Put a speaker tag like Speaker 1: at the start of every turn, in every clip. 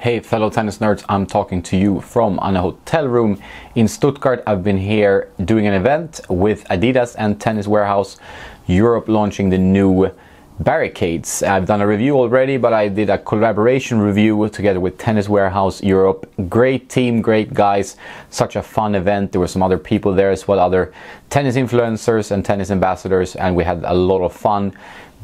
Speaker 1: Hey fellow tennis nerds, I'm talking to you from an hotel room in Stuttgart. I've been here doing an event with Adidas and Tennis Warehouse Europe launching the new barricades. I've done a review already, but I did a collaboration review together with Tennis Warehouse Europe. Great team, great guys. Such a fun event. There were some other people there as well, other tennis influencers and tennis ambassadors, and we had a lot of fun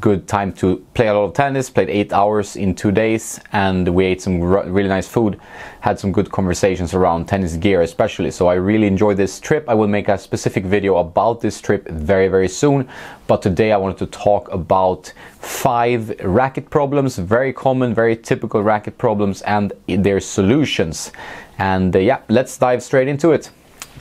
Speaker 1: good time to play a lot of tennis, played eight hours in two days, and we ate some really nice food, had some good conversations around tennis gear, especially. So I really enjoyed this trip. I will make a specific video about this trip very, very soon. But today I wanted to talk about five racket problems, very common, very typical racket problems, and their solutions. And uh, yeah, let's dive straight into it.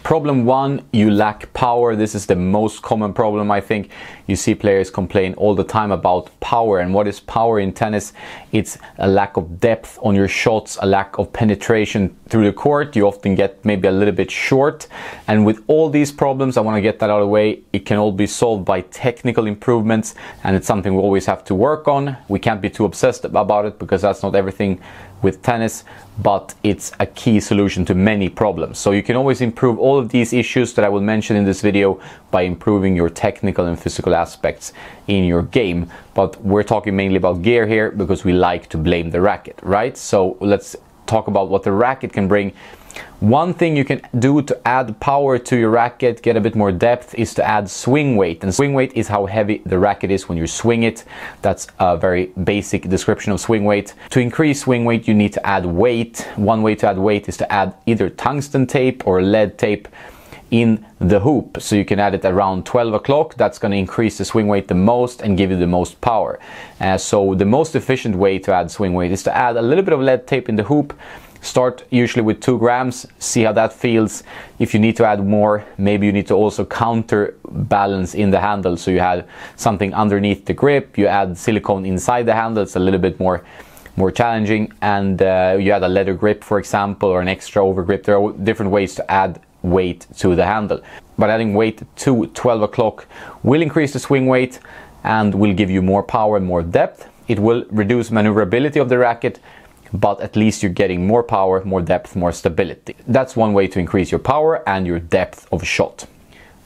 Speaker 1: Problem one, you lack power. This is the most common problem, I think. You see players complain all the time about power. And what is power in tennis? It's a lack of depth on your shots, a lack of penetration through the court. You often get maybe a little bit short. And with all these problems, I want to get that out of the way. It can all be solved by technical improvements. And it's something we always have to work on. We can't be too obsessed about it because that's not everything with tennis, but it's a key solution to many problems. So you can always improve all of these issues that I will mention in this video by improving your technical and physical aspects in your game. But we're talking mainly about gear here because we like to blame the racket, right? So let's talk about what the racket can bring one thing you can do to add power to your racket, get a bit more depth, is to add swing weight. And swing weight is how heavy the racket is when you swing it. That's a very basic description of swing weight. To increase swing weight, you need to add weight. One way to add weight is to add either tungsten tape or lead tape in the hoop. So you can add it around 12 o'clock. That's going to increase the swing weight the most and give you the most power. Uh, so the most efficient way to add swing weight is to add a little bit of lead tape in the hoop Start usually with two grams, see how that feels. If you need to add more, maybe you need to also counterbalance in the handle. So you have something underneath the grip, you add silicone inside the handle, it's a little bit more more challenging and uh, you add a leather grip for example or an extra over grip. there are different ways to add weight to the handle but adding weight to 12 o'clock will increase the swing weight and will give you more power and more depth it will reduce maneuverability of the racket but at least you're getting more power, more depth, more stability. That's one way to increase your power and your depth of shot.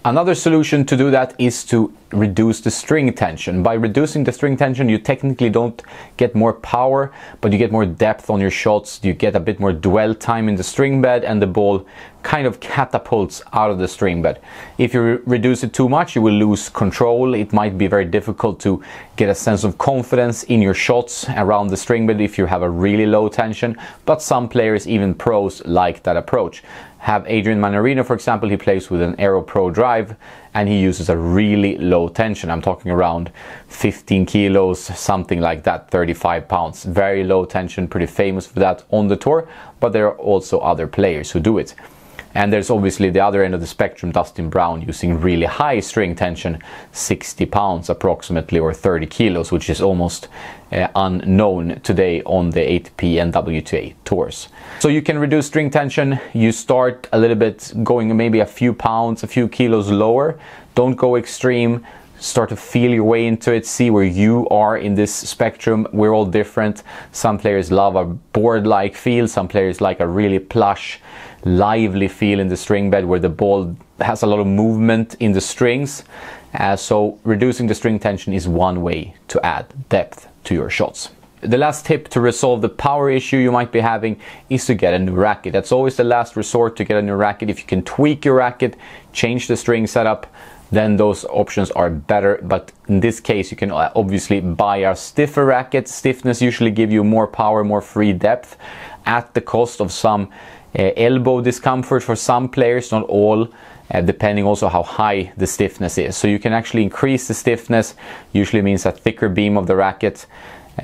Speaker 1: Another solution to do that is to reduce the string tension. By reducing the string tension, you technically don't get more power, but you get more depth on your shots. You get a bit more dwell time in the string bed and the ball kind of catapults out of the stream but if you re reduce it too much you will lose control it might be very difficult to get a sense of confidence in your shots around the string bed if you have a really low tension but some players even pros like that approach have Adrian Manarino, for example, he plays with an Aero Pro drive and he uses a really low tension. I'm talking around 15 kilos, something like that, 35 pounds. Very low tension, pretty famous for that on the tour, but there are also other players who do it. And there's obviously the other end of the spectrum, Dustin Brown using really high string tension, 60 pounds approximately or 30 kilos, which is almost uh, unknown today on the ATP and WTA tours. So you can reduce string tension. You start a little bit going maybe a few pounds, a few kilos lower. Don't go extreme start to feel your way into it, see where you are in this spectrum. We're all different. Some players love a board like feel, some players like a really plush lively feel in the string bed where the ball has a lot of movement in the strings. Uh, so reducing the string tension is one way to add depth to your shots. The last tip to resolve the power issue you might be having is to get a new racket. That's always the last resort to get a new racket. If you can tweak your racket, change the string setup, then those options are better. But in this case, you can uh, obviously buy a stiffer racket. Stiffness usually give you more power, more free depth at the cost of some uh, elbow discomfort for some players, not all, uh, depending also how high the stiffness is. So you can actually increase the stiffness, usually means a thicker beam of the racket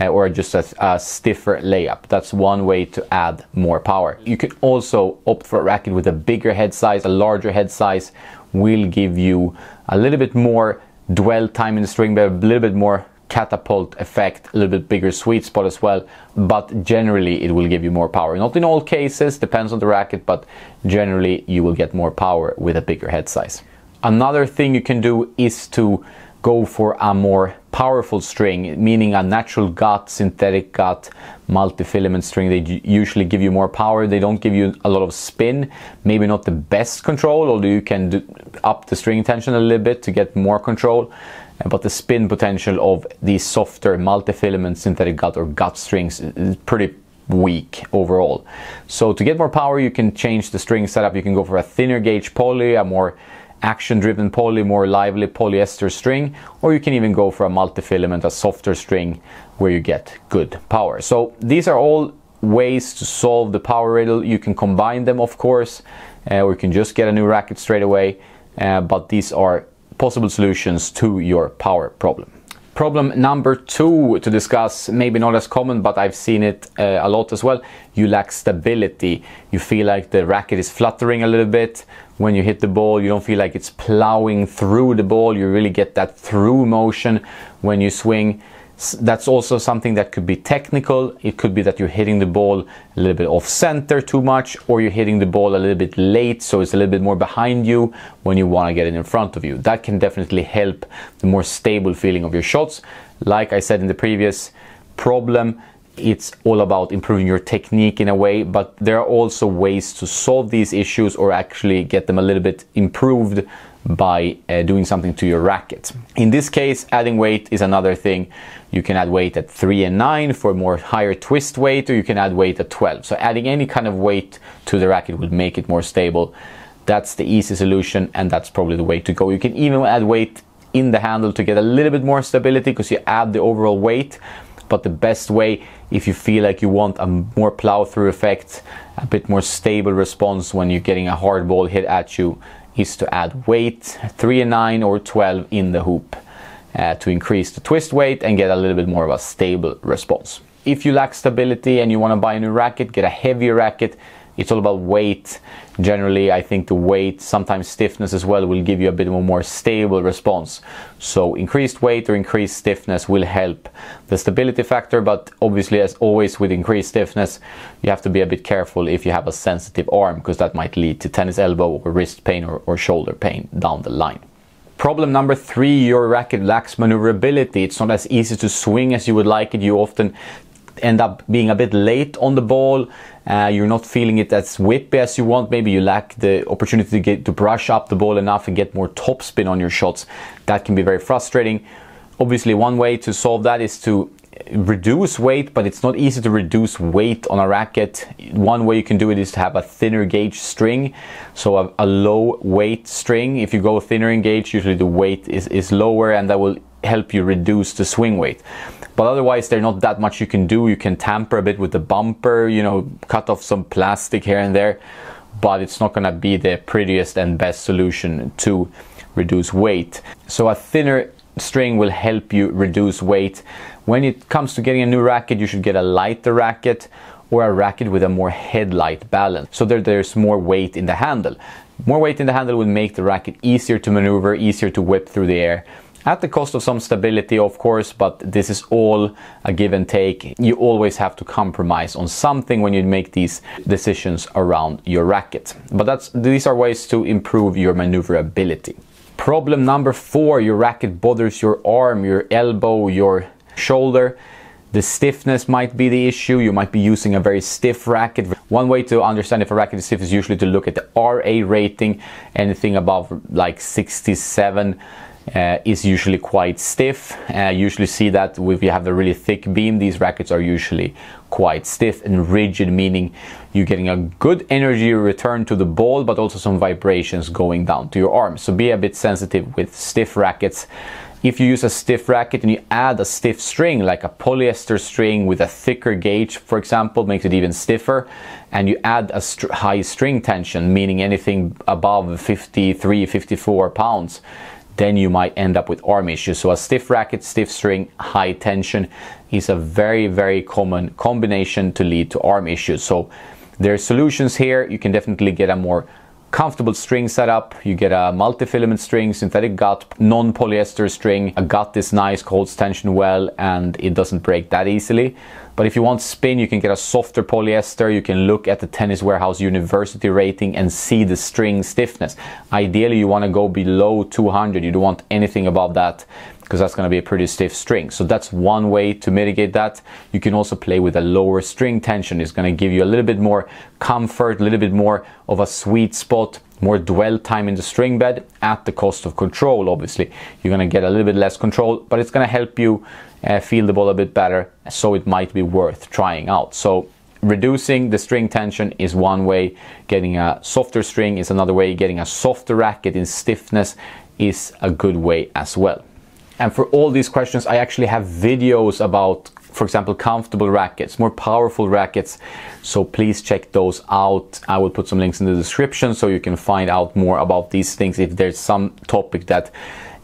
Speaker 1: uh, or just a, a, stiffer layup. That's one way to add more power. You can also opt for a racket with a bigger head size, a larger head size will give you a little bit more dwell time in the string, but a little bit more catapult effect, a little bit bigger sweet spot as well, but generally it will give you more power. Not in all cases, depends on the racket, but generally you will get more power with a bigger head size. Another thing you can do is to go for a more powerful string, meaning a natural gut, synthetic gut, multi-filament string. They usually give you more power. They don't give you a lot of spin. Maybe not the best control, although you can up the string tension a little bit to get more control but the spin potential of these softer multi-filament synthetic gut or gut strings is pretty weak overall. So to get more power, you can change the string setup. You can go for a thinner gauge poly, a more action-driven poly, more lively polyester string, or you can even go for a multi-filament, a softer string where you get good power. So these are all ways to solve the power riddle. You can combine them, of course, uh, or you can just get a new racket straight away, uh, but these are possible solutions to your power problem. Problem number two to discuss, maybe not as common, but I've seen it uh, a lot as well. You lack stability. You feel like the racket is fluttering a little bit. When you hit the ball, you don't feel like it's plowing through the ball. You really get that through motion when you swing. That's also something that could be technical. It could be that you're hitting the ball a little bit off center too much, or you're hitting the ball a little bit late, so it's a little bit more behind you when you want to get it in front of you. That can definitely help the more stable feeling of your shots. Like I said in the previous problem, it's all about improving your technique in a way, but there are also ways to solve these issues or actually get them a little bit improved by uh, doing something to your racket. In this case, adding weight is another thing. You can add weight at 3 and 9 for more higher twist weight, or you can add weight at 12. So adding any kind of weight to the racket would make it more stable. That's the easy solution, and that's probably the way to go. You can even add weight in the handle to get a little bit more stability because you add the overall weight. But the best way if you feel like you want a more plow through effect, a bit more stable response when you're getting a hard ball hit at you, is to add weight, 3 and 9 or 12 in the hoop uh, to increase the twist weight and get a little bit more of a stable response. If you lack stability and you want to buy a new racket, get a heavier racket it's all about weight generally i think the weight sometimes stiffness as well will give you a bit of a more stable response so increased weight or increased stiffness will help the stability factor but obviously as always with increased stiffness you have to be a bit careful if you have a sensitive arm because that might lead to tennis elbow or wrist pain or, or shoulder pain down the line Problem number three, your racket lacks maneuverability. It's not as easy to swing as you would like it. You often end up being a bit late on the ball. Uh, you're not feeling it as whippy as you want. Maybe you lack the opportunity to get to brush up the ball enough and get more topspin on your shots. That can be very frustrating. Obviously, one way to solve that is to reduce weight, but it's not easy to reduce weight on a racket. One way you can do it is to have a thinner gauge string, so a, a low weight string. If you go thinner in gauge, usually the weight is, is lower and that will help you reduce the swing weight. But otherwise, there's not that much you can do. You can tamper a bit with the bumper, you know, cut off some plastic here and there, but it's not gonna be the prettiest and best solution to reduce weight. So a thinner string will help you reduce weight. When it comes to getting a new racket, you should get a lighter racket or a racket with a more headlight balance so there's more weight in the handle. More weight in the handle would make the racket easier to maneuver, easier to whip through the air, at the cost of some stability of course but this is all a give and take you always have to compromise on something when you make these decisions around your racket but that's these are ways to improve your maneuverability problem number four your racket bothers your arm your elbow your shoulder the stiffness might be the issue. You might be using a very stiff racket. One way to understand if a racket is stiff is usually to look at the RA rating. Anything above like 67 uh, is usually quite stiff. Uh, usually see that if you have a really thick beam, these rackets are usually quite stiff and rigid, meaning you're getting a good energy return to the ball, but also some vibrations going down to your arm. So be a bit sensitive with stiff rackets. If you use a stiff racket and you add a stiff string, like a polyester string with a thicker gauge, for example, makes it even stiffer, and you add a st high string tension, meaning anything above 53, 54 pounds, then you might end up with arm issues. So a stiff racket, stiff string, high tension is a very, very common combination to lead to arm issues. So there are solutions here. You can definitely get a more comfortable string setup. You get a multi-filament string, synthetic gut, non-polyester string. A gut is nice, holds tension well, and it doesn't break that easily. But if you want spin, you can get a softer polyester. You can look at the Tennis Warehouse University rating and see the string stiffness. Ideally, you want to go below 200. You don't want anything above that because that's going to be a pretty stiff string. So that's one way to mitigate that. You can also play with a lower string tension. It's going to give you a little bit more comfort, a little bit more of a sweet spot, more dwell time in the string bed at the cost of control, obviously. You're going to get a little bit less control, but it's going to help you uh, feel the ball a bit better. So it might be worth trying out. So reducing the string tension is one way. Getting a softer string is another way. Getting a softer racket in stiffness is a good way as well. And for all these questions, I actually have videos about, for example, comfortable rackets, more powerful rackets. So please check those out. I will put some links in the description so you can find out more about these things. If there's some topic that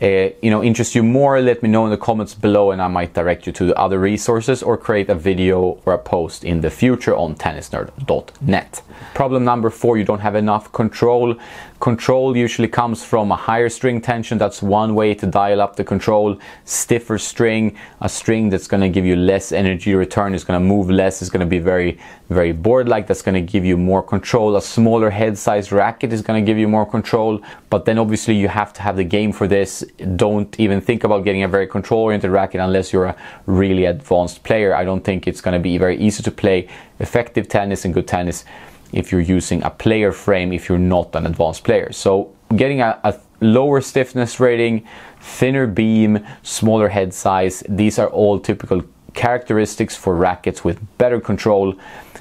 Speaker 1: uh, you know interests you more, let me know in the comments below, and I might direct you to the other resources or create a video or a post in the future on tennisnerd.net. Problem number four, you don't have enough control. Control usually comes from a higher string tension. That's one way to dial up the control. Stiffer string, a string that's gonna give you less energy return, is gonna move less, it's gonna be very, very board-like. That's gonna give you more control. A smaller head size racket is gonna give you more control. But then obviously you have to have the game for this. Don't even think about getting a very control-oriented racket unless you're a really advanced player. I don't think it's gonna be very easy to play effective tennis and good tennis if you're using a player frame, if you're not an advanced player. So getting a, a lower stiffness rating, thinner beam, smaller head size, these are all typical characteristics for rackets with better control.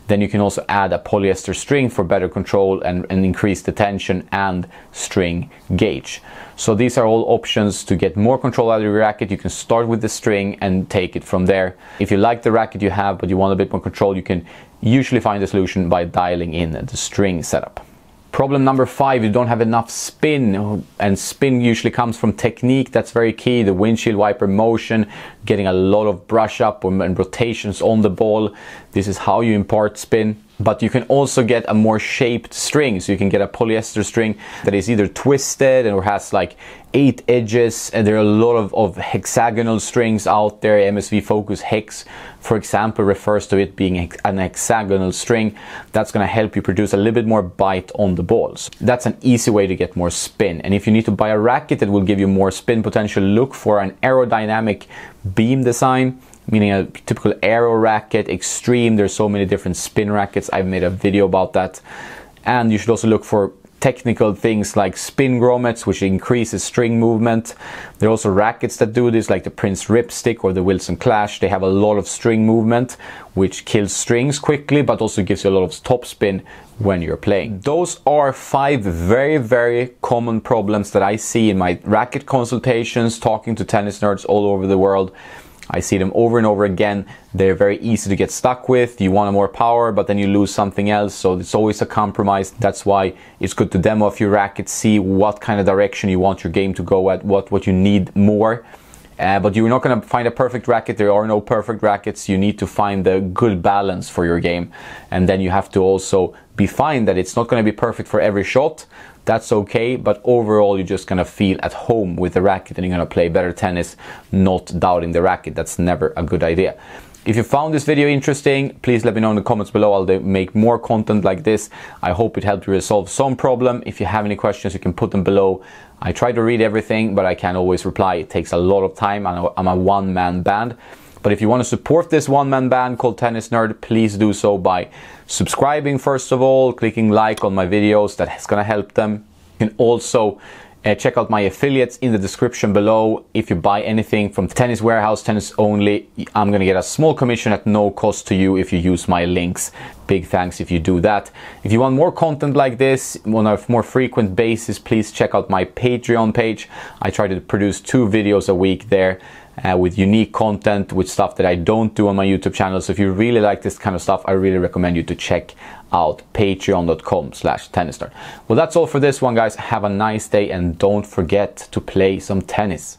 Speaker 1: Then you can also add a polyester string for better control and, and, increase the tension and string gauge. So these are all options to get more control out of your racket. You can start with the string and take it from there. If you like the racket you have but you want a bit more control, you can usually find the solution by dialing in the string setup. Problem number five, you don't have enough spin and spin usually comes from technique. That's very key. The windshield wiper motion, getting a lot of brush up and rotations on the ball. This is how you impart spin but you can also get a more shaped string. So you can get a polyester string that is either twisted or has like eight edges and there are a lot of, of hexagonal strings out there. MSV Focus Hex, for example, refers to it being an hexagonal string. That's gonna help you produce a little bit more bite on the balls. That's an easy way to get more spin. And if you need to buy a racket that will give you more spin potential, look for an aerodynamic beam design meaning a typical aero racket, extreme, there's so many different spin rackets. I've made a video about that. And you should also look for technical things like spin grommets, which increases string movement. There are also rackets that do this, like the Prince Ripstick or the Wilson Clash. They have a lot of string movement, which kills strings quickly, but also gives you a lot of topspin when you're playing. Those are five very, very common problems that I see in my racket consultations, talking to tennis nerds all over the world. I see them over and over again. They're very easy to get stuck with. You want more power, but then you lose something else. So it's always a compromise. That's why it's good to demo a few rackets, see what kind of direction you want your game to go at, what, what you need more. Uh, but you're not going to find a perfect racket. There are no perfect rackets. You need to find the good balance for your game. And then you have to also be fine that it's not going to be perfect for every shot, that's okay. But overall, you're just gonna feel at home with the racket and you're gonna play better tennis, not doubting the racket. That's never a good idea. If you found this video interesting, please let me know in the comments below. I'll make more content like this. I hope it helped you resolve some problem. If you have any questions, you can put them below. I try to read everything, but I can't always reply. It takes a lot of time. I'm a one-man band. But if you want to support this one-man band called Tennis Nerd, please do so by subscribing first of all, clicking like on my videos, that's gonna help them. You can also uh, check out my affiliates in the description below. If you buy anything from Tennis Warehouse, Tennis Only, I'm gonna get a small commission at no cost to you if you use my links. Big thanks if you do that. If you want more content like this on a more frequent basis, please check out my Patreon page. I try to produce two videos a week there uh, with unique content, with stuff that I don't do on my YouTube channel. So if you really like this kind of stuff, I really recommend you to check out patreon.com slash tennistar. Well, that's all for this one, guys. Have a nice day and don't forget to play some tennis.